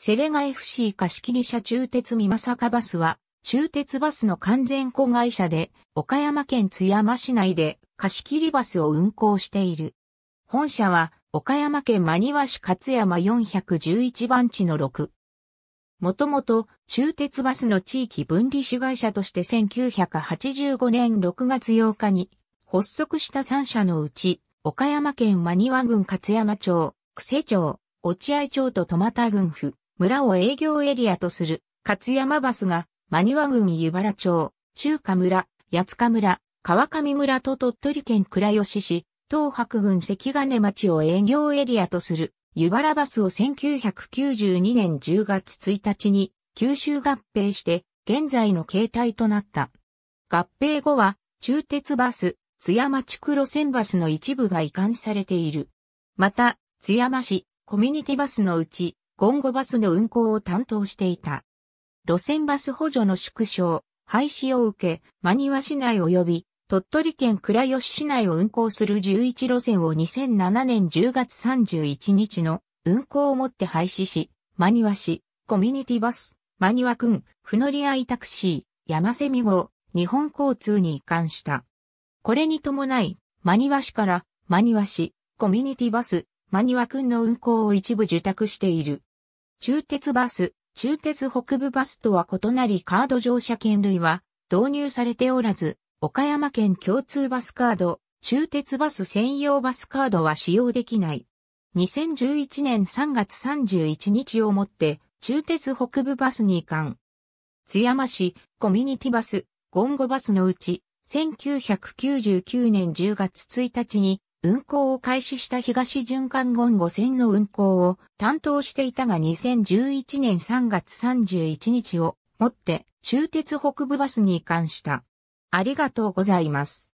セレガ FC 貸切車中鉄三正作バスは、中鉄バスの完全子会社で、岡山県津山市内で貸切バスを運行している。本社は、岡山県真庭市勝山411番地の6。もともと、中鉄バスの地域分離主会社として1985年6月8日に、発足した3社のうち、岡山県真庭郡勝山町、久世町、落合町と戸又郡府、村を営業エリアとする、勝山バスが、真庭郡湯原町、中華村、八塚村、川上村と鳥取県倉吉市、東白郡関金町を営業エリアとする、湯原バスを1992年10月1日に、九州合併して、現在の形態となった。合併後は、中鉄バス、津山地区路線バスの一部が移管されている。また、津山市、コミュニティバスのうち、ゴンゴバスの運行を担当していた。路線バス補助の縮小、廃止を受け、真庭市内及び鳥取県倉吉市内を運行する11路線を2007年10月31日の運行をもって廃止し、真庭市、コミュニティバス、真庭ん、不乗り合いタクシー、山瀬美号、日本交通に移管した。これに伴い、真庭市から真庭市、コミュニティバス、真庭んの運行を一部受託している。中鉄バス、中鉄北部バスとは異なりカード乗車券類は導入されておらず、岡山県共通バスカード、中鉄バス専用バスカードは使用できない。2011年3月31日をもって中鉄北部バスに移管。津山市コミュニティバス、ゴンゴバスのうち1999年10月1日に運行を開始した東循環後、5線の運行を担当していたが2011年3月31日をもって終鉄北部バスに移管した。ありがとうございます。